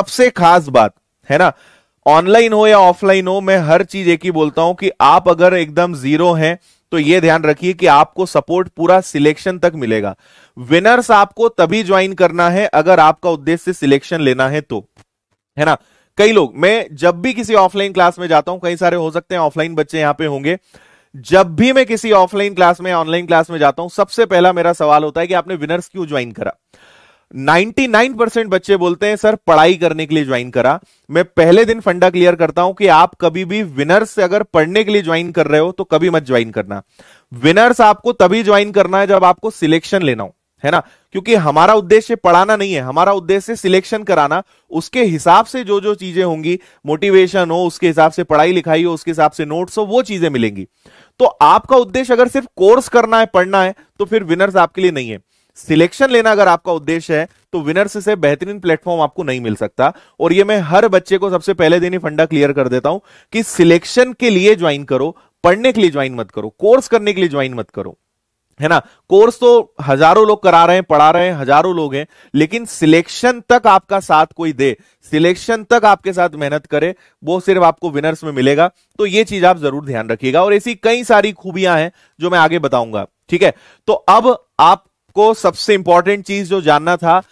सबसे खास बात है ना ऑनलाइन हो या ऑफलाइन हो मैं हर चीज एक ही बोलता हूं कि आप अगर एकदम जीरो हैं तो ये ध्यान रखिए कि आपको सपोर्ट पूरा सिलेक्शन तक मिलेगा विनर्स आपको तभी ज्वाइन करना है अगर आपका उद्देश्य सिलेक्शन लेना है तो है ना कई लोग मैं जब भी किसी ऑफलाइन क्लास में जाता हूं कई सारे हो सकते हैं ऑफलाइन बच्चे यहां पे होंगे जब भी मैं किसी ऑफलाइन क्लास में ऑनलाइन क्लास में जाता हूं सबसे पहला मेरा सवाल होता है कि आपने विनर्स क्यों ज्वाइन करा 99 परसेंट बच्चे बोलते हैं सर पढ़ाई करने के लिए ज्वाइन करा मैं पहले दिन फंडा क्लियर करता हूं कि आप कभी भी विनर्स से अगर पढ़ने के लिए ज्वाइन कर रहे हो तो कभी मत ज्वाइन करना विनर्स आपको तभी ज्वाइन करना है जब आपको सिलेक्शन लेना हो है ना क्योंकि हमारा उद्देश्य पढ़ाना नहीं है हमारा उद्देश्य सिलेक्शन कराना उसके हिसाब से जो जो चीजें होंगी मोटिवेशन हो उसके हिसाब से पढ़ाई लिखाई हो उसके हिसाब से नोट्स हो वो चीजें मिलेंगी तो आपका उद्देश्य अगर सिर्फ कोर्स करना है पढ़ना है तो फिर विनर्स आपके लिए नहीं है सिलेक्शन लेना अगर आपका उद्देश्य है तो विनर्स से बेहतरीन प्लेटफॉर्म आपको नहीं मिल सकता और ये मैं हर बच्चे को सबसे पहले दिन ही फंडा क्लियर कर देता हूं कि सिलेक्शन के लिए ज्वाइन करो पढ़ने के लिए ज्वाइन मत करो कोर्स करने के लिए ज्वाइन मत करो है ना कोर्स तो हजारों लोग करा रहे हैं पढ़ा रहे हैं हजारों लोग हैं लेकिन सिलेक्शन तक आपका साथ कोई दे सिलेक्शन तक आपके साथ मेहनत करे वो सिर्फ आपको विनर्स में मिलेगा तो ये चीज आप जरूर ध्यान रखिएगा और ऐसी कई सारी खूबियां हैं जो मैं आगे बताऊंगा ठीक है तो अब आप आपको सबसे इंपॉर्टेंट चीज जो जानना था